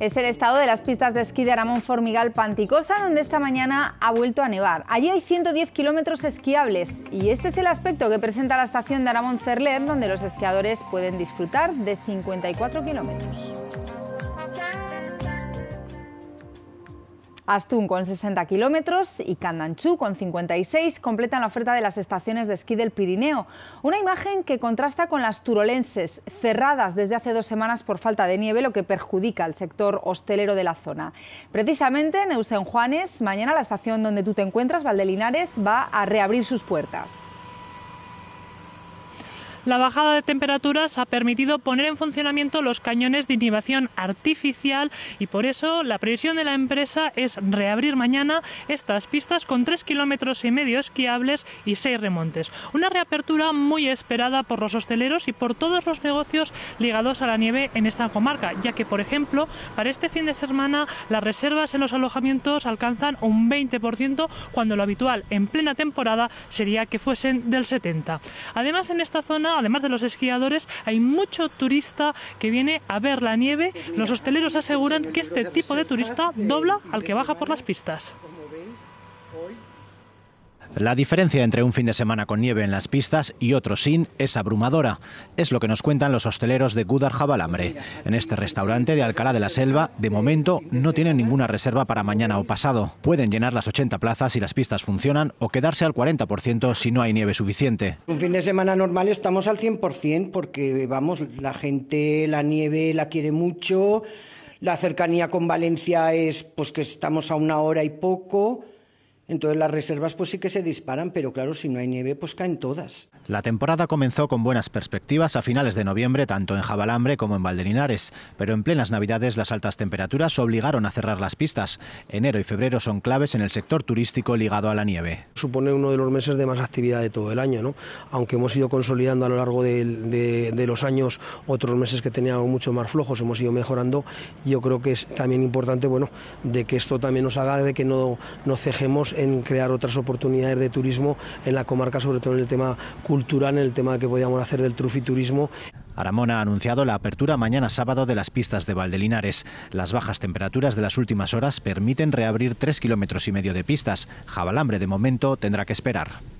es el estado de las pistas de esquí de Aramón Formigal Panticosa, donde esta mañana ha vuelto a nevar. Allí hay 110 kilómetros esquiables y este es el aspecto que presenta la estación de Aramón Cerler, donde los esquiadores pueden disfrutar de 54 kilómetros. Astún con 60 kilómetros y Candanchú con 56 completan la oferta de las estaciones de esquí del Pirineo. Una imagen que contrasta con las turolenses, cerradas desde hace dos semanas por falta de nieve, lo que perjudica al sector hostelero de la zona. Precisamente en Eusen Juanes, mañana la estación donde tú te encuentras, Valdelinares, va a reabrir sus puertas. La bajada de temperaturas ha permitido poner en funcionamiento los cañones de inhibición artificial y por eso la previsión de la empresa es reabrir mañana estas pistas con 3 kilómetros y medio esquiables y seis remontes. Una reapertura muy esperada por los hosteleros y por todos los negocios ligados a la nieve en esta comarca, ya que, por ejemplo, para este fin de semana las reservas en los alojamientos alcanzan un 20% cuando lo habitual en plena temporada sería que fuesen del 70%. Además, en esta zona además de los esquiadores, hay mucho turista que viene a ver la nieve. Los hosteleros aseguran que este tipo de turista dobla al que baja por las pistas. La diferencia entre un fin de semana con nieve en las pistas y otro sin es abrumadora. Es lo que nos cuentan los hosteleros de Gudar Jabalambre. En este restaurante de Alcalá de la Selva, de momento, no tienen ninguna reserva para mañana o pasado. Pueden llenar las 80 plazas si las pistas funcionan o quedarse al 40% si no hay nieve suficiente. Un fin de semana normal estamos al 100% porque, vamos, la gente la nieve la quiere mucho. La cercanía con Valencia es pues que estamos a una hora y poco. Entonces las reservas pues sí que se disparan, pero claro, si no hay nieve pues caen todas. La temporada comenzó con buenas perspectivas a finales de noviembre, tanto en Jabalambre como en Valderinares, pero en plenas navidades las altas temperaturas obligaron a cerrar las pistas. Enero y febrero son claves en el sector turístico ligado a la nieve. Supone uno de los meses de más actividad de todo el año, ¿no? aunque hemos ido consolidando a lo largo de, los años otros meses que teníamos mucho más flojos, hemos ido mejorando, yo creo que es también importante bueno, de que esto también nos haga de que no, no cejemos en crear otras oportunidades de turismo en la comarca, sobre todo en el tema cultural, en el tema que podíamos hacer del trufiturismo. Aramona ha anunciado la apertura mañana sábado de las pistas de Valdelinares. Las bajas temperaturas de las últimas horas permiten reabrir tres kilómetros y medio de pistas. Jabalambre, de momento, tendrá que esperar.